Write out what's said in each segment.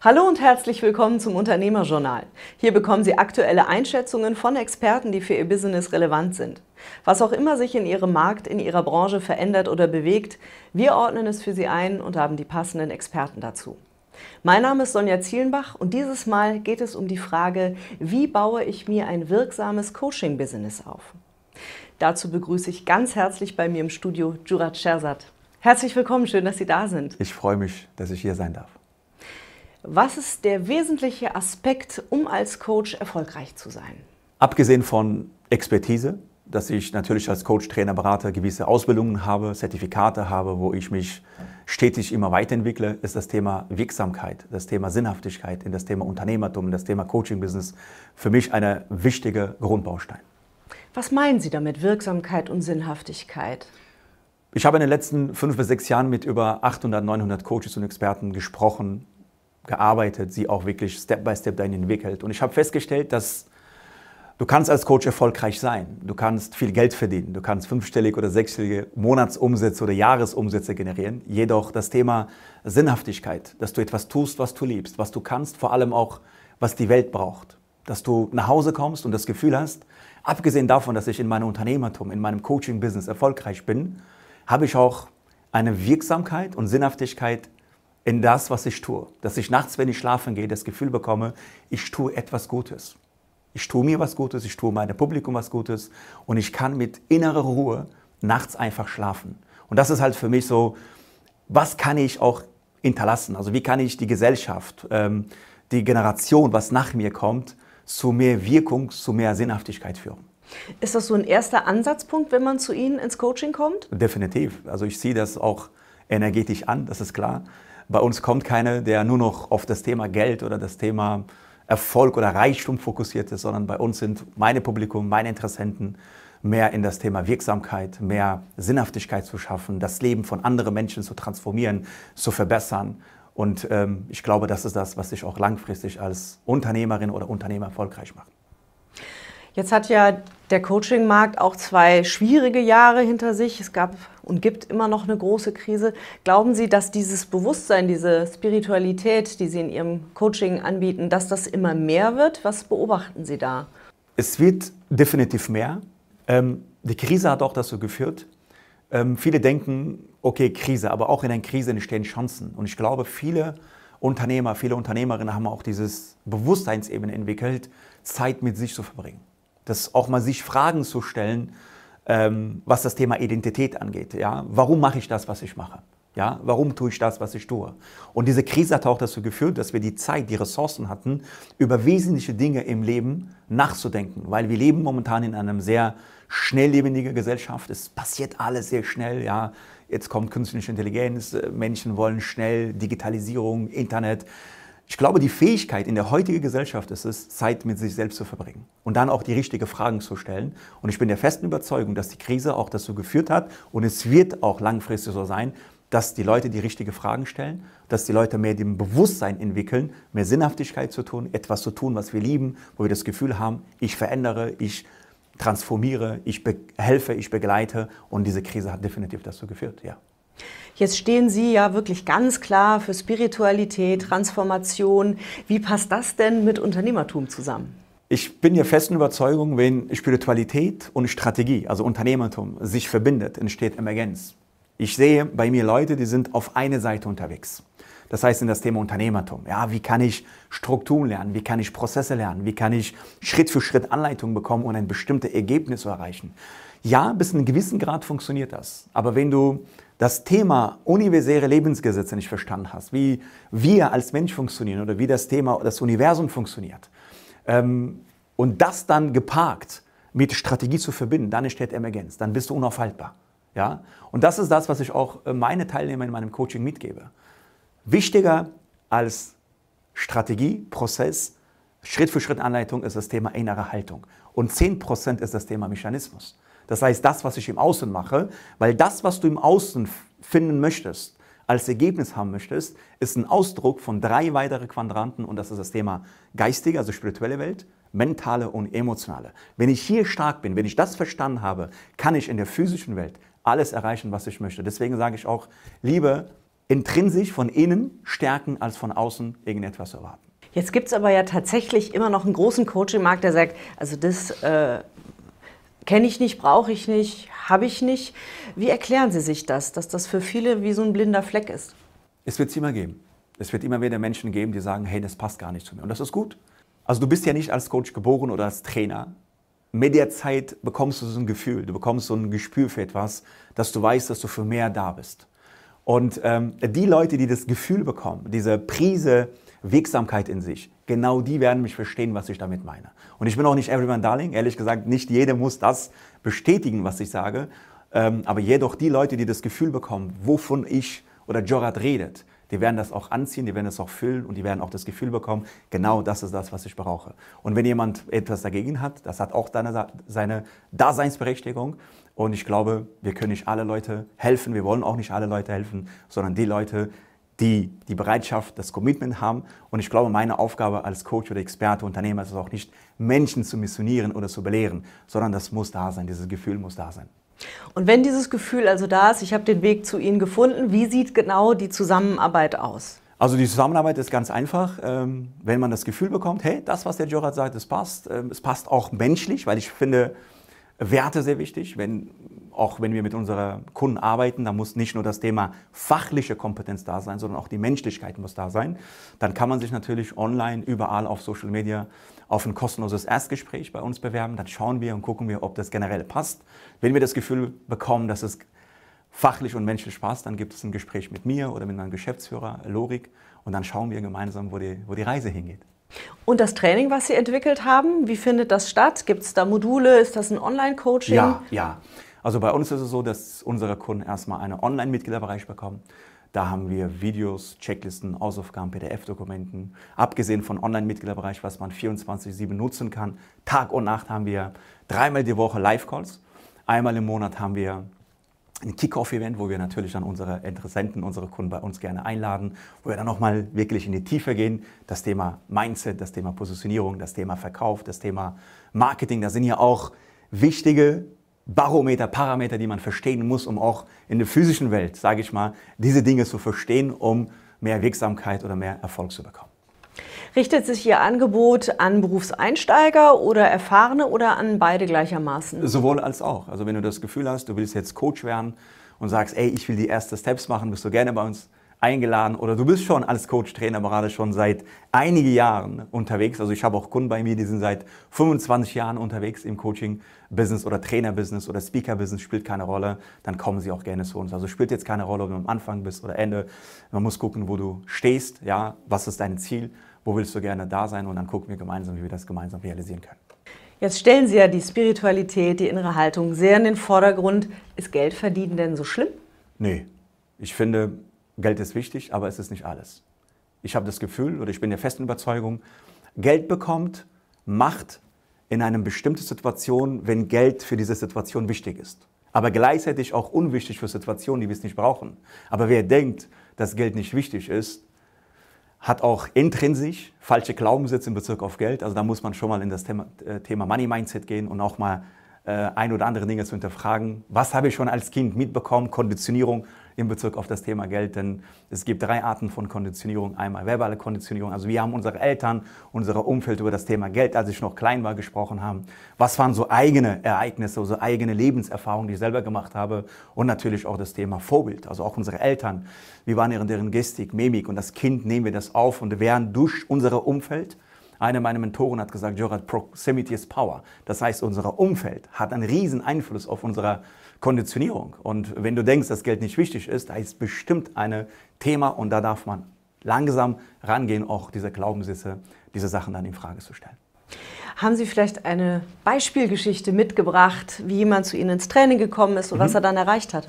Hallo und herzlich willkommen zum Unternehmerjournal. Hier bekommen Sie aktuelle Einschätzungen von Experten, die für Ihr Business relevant sind. Was auch immer sich in Ihrem Markt, in Ihrer Branche verändert oder bewegt, wir ordnen es für Sie ein und haben die passenden Experten dazu. Mein Name ist Sonja Zielenbach und dieses Mal geht es um die Frage, wie baue ich mir ein wirksames Coaching-Business auf? Dazu begrüße ich ganz herzlich bei mir im Studio Jurat Scherzat. Herzlich willkommen, schön, dass Sie da sind. Ich freue mich, dass ich hier sein darf. Was ist der wesentliche Aspekt, um als Coach erfolgreich zu sein? Abgesehen von Expertise, dass ich natürlich als Coach, Trainer, Berater gewisse Ausbildungen habe, Zertifikate habe, wo ich mich stetig immer weiterentwickle, ist das Thema Wirksamkeit, das Thema Sinnhaftigkeit, in das Thema Unternehmertum, das Thema Coaching-Business für mich ein wichtiger Grundbaustein. Was meinen Sie damit, Wirksamkeit und Sinnhaftigkeit? Ich habe in den letzten fünf bis sechs Jahren mit über 800, 900 Coaches und Experten gesprochen, gearbeitet, sie auch wirklich Step by Step dahin entwickelt. Und ich habe festgestellt, dass du kannst als Coach erfolgreich sein. Du kannst viel Geld verdienen. Du kannst fünfstellige oder sechsstellige Monatsumsätze oder Jahresumsätze generieren. Jedoch das Thema Sinnhaftigkeit, dass du etwas tust, was du liebst, was du kannst, vor allem auch, was die Welt braucht. Dass du nach Hause kommst und das Gefühl hast, abgesehen davon, dass ich in meinem Unternehmertum, in meinem Coaching-Business erfolgreich bin, habe ich auch eine Wirksamkeit und Sinnhaftigkeit in das, was ich tue. Dass ich nachts, wenn ich schlafen gehe, das Gefühl bekomme, ich tue etwas Gutes. Ich tue mir was Gutes, ich tue meinem Publikum was Gutes und ich kann mit innerer Ruhe nachts einfach schlafen. Und das ist halt für mich so, was kann ich auch hinterlassen? Also wie kann ich die Gesellschaft, ähm, die Generation, was nach mir kommt, zu mehr Wirkung, zu mehr Sinnhaftigkeit führen? Ist das so ein erster Ansatzpunkt, wenn man zu Ihnen ins Coaching kommt? Definitiv. Also ich sehe das auch energetisch an, das ist klar. Bei uns kommt keiner, der nur noch auf das Thema Geld oder das Thema Erfolg oder Reichtum fokussiert ist, sondern bei uns sind meine Publikum, meine Interessenten mehr in das Thema Wirksamkeit, mehr Sinnhaftigkeit zu schaffen, das Leben von anderen Menschen zu transformieren, zu verbessern. Und ähm, ich glaube, das ist das, was dich auch langfristig als Unternehmerin oder Unternehmer erfolgreich macht. Jetzt hat ja der Coaching-Markt auch zwei schwierige Jahre hinter sich. Es gab und gibt immer noch eine große Krise. Glauben Sie, dass dieses Bewusstsein, diese Spiritualität, die Sie in Ihrem Coaching anbieten, dass das immer mehr wird? Was beobachten Sie da? Es wird definitiv mehr. Ähm, die Krise hat auch dazu geführt. Ähm, viele denken, okay, Krise, aber auch in einer Krise entstehen Chancen. Und ich glaube, viele Unternehmer, viele Unternehmerinnen haben auch dieses Bewusstseinsebene entwickelt, Zeit mit sich zu verbringen. Das auch mal sich Fragen zu stellen, ähm, was das Thema Identität angeht. Ja? Warum mache ich das, was ich mache? Ja? Warum tue ich das, was ich tue? Und diese Krise hat auch dazu geführt, dass wir die Zeit, die Ressourcen hatten, über wesentliche Dinge im Leben nachzudenken, weil wir leben momentan in einem sehr schnelllebendigen Gesellschaft. Es passiert alles sehr schnell. Ja? Jetzt kommt künstliche Intelligenz, äh, Menschen wollen schnell, Digitalisierung, Internet. Ich glaube, die Fähigkeit in der heutigen Gesellschaft ist es, Zeit mit sich selbst zu verbringen und dann auch die richtigen Fragen zu stellen. Und ich bin der festen Überzeugung, dass die Krise auch dazu geführt hat und es wird auch langfristig so sein, dass die Leute die richtigen Fragen stellen, dass die Leute mehr dem Bewusstsein entwickeln, mehr Sinnhaftigkeit zu tun, etwas zu tun, was wir lieben, wo wir das Gefühl haben, ich verändere, ich transformiere, ich helfe, ich begleite. Und diese Krise hat definitiv dazu geführt, ja. Jetzt stehen Sie ja wirklich ganz klar für Spiritualität, Transformation. Wie passt das denn mit Unternehmertum zusammen? Ich bin der festen Überzeugung, wenn Spiritualität und Strategie, also Unternehmertum, sich verbindet, entsteht Emergenz. Ich sehe bei mir Leute, die sind auf eine Seite unterwegs. Das heißt in das Thema Unternehmertum. Ja, wie kann ich Strukturen lernen? Wie kann ich Prozesse lernen? Wie kann ich Schritt für Schritt Anleitungen bekommen und ein bestimmtes Ergebnis erreichen? Ja, bis zu einem gewissen Grad funktioniert das. Aber wenn du das Thema universelle Lebensgesetze nicht verstanden hast, wie wir als Mensch funktionieren oder wie das Thema, das Universum funktioniert, ähm, und das dann geparkt mit Strategie zu verbinden, dann entsteht Emergenz, dann bist du unaufhaltbar. Ja? Und das ist das, was ich auch äh, meine Teilnehmer in meinem Coaching mitgebe. Wichtiger als Strategie, Prozess, Schritt-für-Schritt-Anleitung ist das Thema innere Haltung. Und 10% ist das Thema Mechanismus. Das heißt, das, was ich im Außen mache, weil das, was du im Außen finden möchtest, als Ergebnis haben möchtest, ist ein Ausdruck von drei weiteren Quadranten und das ist das Thema geistige, also spirituelle Welt, mentale und emotionale. Wenn ich hier stark bin, wenn ich das verstanden habe, kann ich in der physischen Welt alles erreichen, was ich möchte. Deswegen sage ich auch, lieber intrinsisch von innen stärken, als von außen irgendetwas erwarten. Jetzt gibt es aber ja tatsächlich immer noch einen großen Coaching-Markt, der sagt, also das äh, Kenne ich nicht, brauche ich nicht, habe ich nicht. Wie erklären Sie sich das, dass das für viele wie so ein blinder Fleck ist? Es wird es immer geben. Es wird immer wieder Menschen geben, die sagen, hey, das passt gar nicht zu mir. Und das ist gut. Also du bist ja nicht als Coach geboren oder als Trainer. Mit der Zeit bekommst du so ein Gefühl, du bekommst so ein Gespür für etwas, dass du weißt, dass du für mehr da bist. Und ähm, die Leute, die das Gefühl bekommen, diese Prise Wegsamkeit in sich. Genau die werden mich verstehen, was ich damit meine. Und ich bin auch nicht Everyone Darling. Ehrlich gesagt, nicht jeder muss das bestätigen, was ich sage. Ähm, aber jedoch die Leute, die das Gefühl bekommen, wovon ich oder Jorat redet, die werden das auch anziehen, die werden das auch füllen und die werden auch das Gefühl bekommen, genau das ist das, was ich brauche. Und wenn jemand etwas dagegen hat, das hat auch seine, seine Daseinsberechtigung. Und ich glaube, wir können nicht alle Leute helfen, wir wollen auch nicht alle Leute helfen, sondern die Leute, die die Bereitschaft, das Commitment haben. Und ich glaube, meine Aufgabe als Coach oder Experte, Unternehmer ist es auch nicht, Menschen zu missionieren oder zu belehren, sondern das muss da sein, dieses Gefühl muss da sein. Und wenn dieses Gefühl also da ist, ich habe den Weg zu Ihnen gefunden, wie sieht genau die Zusammenarbeit aus? Also die Zusammenarbeit ist ganz einfach. Ähm, wenn man das Gefühl bekommt, hey, das, was der Jorat sagt, das passt. Ähm, es passt auch menschlich, weil ich finde, Werte sehr wichtig, wenn, auch wenn wir mit unseren Kunden arbeiten, da muss nicht nur das Thema fachliche Kompetenz da sein, sondern auch die Menschlichkeit muss da sein. Dann kann man sich natürlich online, überall auf Social Media auf ein kostenloses Erstgespräch bei uns bewerben. Dann schauen wir und gucken wir, ob das generell passt. Wenn wir das Gefühl bekommen, dass es fachlich und menschlich passt, dann gibt es ein Gespräch mit mir oder mit meinem Geschäftsführer Lorik und dann schauen wir gemeinsam, wo die, wo die Reise hingeht. Und das Training, was Sie entwickelt haben, wie findet das statt? Gibt es da Module? Ist das ein Online-Coaching? Ja, ja. Also bei uns ist es so, dass unsere Kunden erstmal einen Online-Mitgliederbereich bekommen. Da haben wir Videos, Checklisten, Hausaufgaben, PDF-Dokumenten. Abgesehen von Online-Mitgliederbereich, was man 24-7 nutzen kann. Tag und Nacht haben wir dreimal die Woche Live-Calls. Einmal im Monat haben wir ein Kickoff-Event, wo wir natürlich dann unsere Interessenten, unsere Kunden bei uns gerne einladen, wo wir dann nochmal wirklich in die Tiefe gehen. Das Thema Mindset, das Thema Positionierung, das Thema Verkauf, das Thema Marketing, da sind ja auch wichtige Barometer, Parameter, die man verstehen muss, um auch in der physischen Welt, sage ich mal, diese Dinge zu verstehen, um mehr Wirksamkeit oder mehr Erfolg zu bekommen. Richtet sich Ihr Angebot an Berufseinsteiger oder Erfahrene oder an beide gleichermaßen? Sowohl als auch. Also wenn du das Gefühl hast, du willst jetzt Coach werden und sagst, ey, ich will die ersten Steps machen, bist du gerne bei uns eingeladen oder du bist schon als Coach, Trainer, gerade schon seit einigen Jahren unterwegs. Also ich habe auch Kunden bei mir, die sind seit 25 Jahren unterwegs im Coaching-Business oder Trainer-Business oder Speaker-Business, spielt keine Rolle. Dann kommen sie auch gerne zu uns. Also spielt jetzt keine Rolle, ob du am Anfang bist oder Ende. Man muss gucken, wo du stehst, ja, was ist dein Ziel wo willst du gerne da sein und dann gucken wir gemeinsam, wie wir das gemeinsam realisieren können. Jetzt stellen Sie ja die Spiritualität, die innere Haltung sehr in den Vordergrund. Ist Geld verdienen denn so schlimm? Nee, ich finde, Geld ist wichtig, aber es ist nicht alles. Ich habe das Gefühl oder ich bin der festen Überzeugung, Geld bekommt Macht in einer bestimmten Situation, wenn Geld für diese Situation wichtig ist. Aber gleichzeitig auch unwichtig für Situationen, die wir es nicht brauchen. Aber wer denkt, dass Geld nicht wichtig ist, hat auch intrinsisch falsche Glaubenssätze in Bezug auf Geld. Also da muss man schon mal in das Thema, äh, Thema Money Mindset gehen und auch mal äh, ein oder andere Dinge zu hinterfragen. Was habe ich schon als Kind mitbekommen? Konditionierung, in Bezug auf das Thema Geld, denn es gibt drei Arten von Konditionierung. Einmal verbale Konditionierung, also wir haben unsere Eltern, unsere Umfeld über das Thema Geld, als ich noch klein war, gesprochen haben. Was waren so eigene Ereignisse, so eigene Lebenserfahrungen, die ich selber gemacht habe? Und natürlich auch das Thema Vorbild, also auch unsere Eltern. Wie waren deren, deren Gestik, Mimik? Und das Kind nehmen wir das auf und werden durch unser Umfeld einer meiner Mentoren hat gesagt, Gerard, Proximity is Power. Das heißt, unser Umfeld hat einen riesen Einfluss auf unsere Konditionierung. Und wenn du denkst, dass Geld nicht wichtig ist, da ist bestimmt ein Thema und da darf man langsam rangehen, auch diese Glaubenssätze, diese Sachen dann in Frage zu stellen. Haben Sie vielleicht eine Beispielgeschichte mitgebracht, wie jemand zu Ihnen ins Training gekommen ist und mhm. was er dann erreicht hat?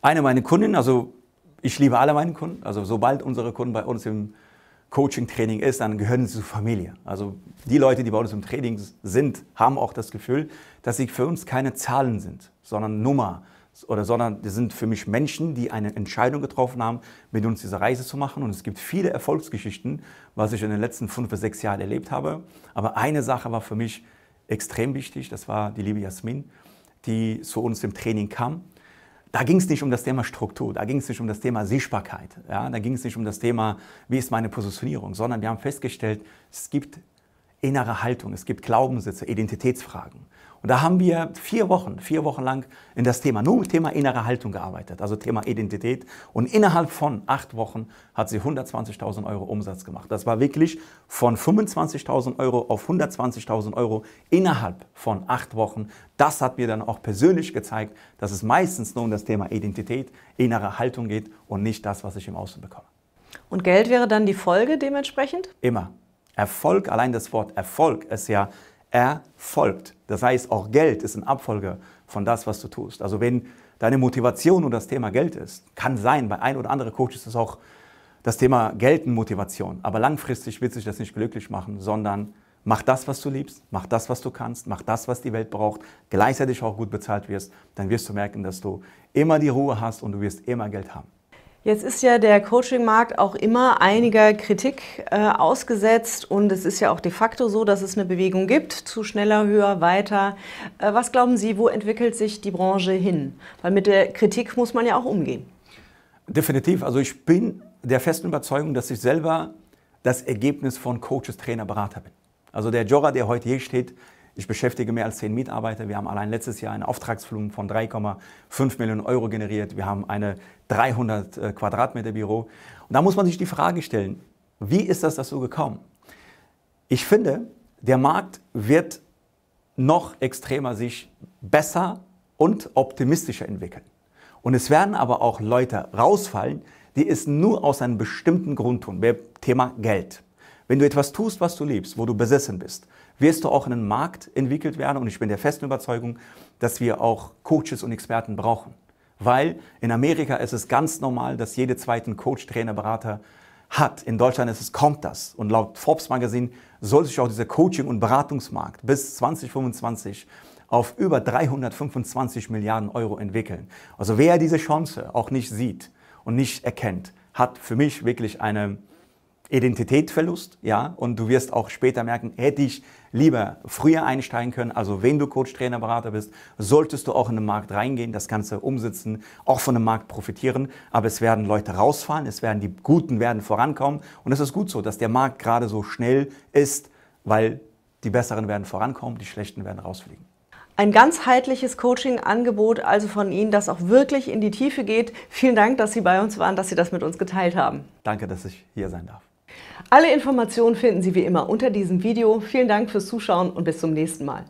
Eine meiner Kundinnen, also ich liebe alle meine Kunden, also sobald unsere Kunden bei uns im Coaching-Training ist, dann gehören sie zur Familie. Also die Leute, die bei uns im Training sind, haben auch das Gefühl, dass sie für uns keine Zahlen sind, sondern Nummer. Oder sondern das sind für mich Menschen, die eine Entscheidung getroffen haben, mit uns diese Reise zu machen. Und es gibt viele Erfolgsgeschichten, was ich in den letzten fünf bis sechs Jahren erlebt habe. Aber eine Sache war für mich extrem wichtig, das war die liebe Jasmin, die zu uns im Training kam da ging es nicht um das Thema Struktur, da ging es nicht um das Thema Sichtbarkeit, ja, da ging es nicht um das Thema, wie ist meine Positionierung, sondern wir haben festgestellt, es gibt innere Haltung, es gibt Glaubenssätze, Identitätsfragen. Und da haben wir vier Wochen, vier Wochen lang in das Thema, nur mit Thema innere Haltung gearbeitet, also Thema Identität. Und innerhalb von acht Wochen hat sie 120.000 Euro Umsatz gemacht. Das war wirklich von 25.000 Euro auf 120.000 Euro innerhalb von acht Wochen. Das hat mir dann auch persönlich gezeigt, dass es meistens nur um das Thema Identität, innere Haltung geht und nicht das, was ich im Außen bekomme. Und Geld wäre dann die Folge dementsprechend? Immer. Erfolg, allein das Wort Erfolg ist ja erfolgt. Das heißt, auch Geld ist ein Abfolge von das, was du tust. Also wenn deine Motivation nur das Thema Geld ist, kann sein, bei ein oder anderen Coaches ist auch das Thema Geld eine Motivation. Aber langfristig wird sich das nicht glücklich machen, sondern mach das, was du liebst, mach das, was du kannst, mach das, was die Welt braucht, gleichzeitig auch gut bezahlt wirst, dann wirst du merken, dass du immer die Ruhe hast und du wirst immer Geld haben. Jetzt ist ja der Coaching-Markt auch immer einiger Kritik äh, ausgesetzt und es ist ja auch de facto so, dass es eine Bewegung gibt zu schneller, höher, weiter. Äh, was glauben Sie, wo entwickelt sich die Branche hin? Weil mit der Kritik muss man ja auch umgehen. Definitiv. Also ich bin der festen Überzeugung, dass ich selber das Ergebnis von Coaches, Trainer, Berater bin. Also der Jorah, der heute hier steht, ich beschäftige mehr als zehn Mitarbeiter. Wir haben allein letztes Jahr ein Auftragsvolumen von 3,5 Millionen Euro generiert. Wir haben eine 300 äh, Quadratmeter Büro. Und da muss man sich die Frage stellen, wie ist das so gekommen? Ich finde, der Markt wird noch extremer sich besser und optimistischer entwickeln. Und es werden aber auch Leute rausfallen, die es nur aus einem bestimmten Grund tun. Thema Geld. Wenn du etwas tust, was du liebst, wo du besessen bist, wirst du auch in einen Markt entwickelt werden. Und ich bin der festen Überzeugung, dass wir auch Coaches und Experten brauchen. Weil in Amerika ist es ganz normal, dass jede zweiten Coach, Trainer, Berater hat. In Deutschland ist es, kommt das. Und laut Forbes Magazine soll sich auch dieser Coaching- und Beratungsmarkt bis 2025 auf über 325 Milliarden Euro entwickeln. Also wer diese Chance auch nicht sieht und nicht erkennt, hat für mich wirklich eine Identitätsverlust, ja, und du wirst auch später merken, hätte ich lieber früher einsteigen können. Also wenn du Coach, Trainer, Berater bist, solltest du auch in den Markt reingehen, das Ganze umsetzen, auch von dem Markt profitieren. Aber es werden Leute rausfallen, es werden die Guten werden vorankommen und es ist gut so, dass der Markt gerade so schnell ist, weil die Besseren werden vorankommen, die Schlechten werden rausfliegen. Ein ganzheitliches Coaching-Angebot also von Ihnen, das auch wirklich in die Tiefe geht. Vielen Dank, dass Sie bei uns waren, dass Sie das mit uns geteilt haben. Danke, dass ich hier sein darf. Alle Informationen finden Sie wie immer unter diesem Video. Vielen Dank fürs Zuschauen und bis zum nächsten Mal.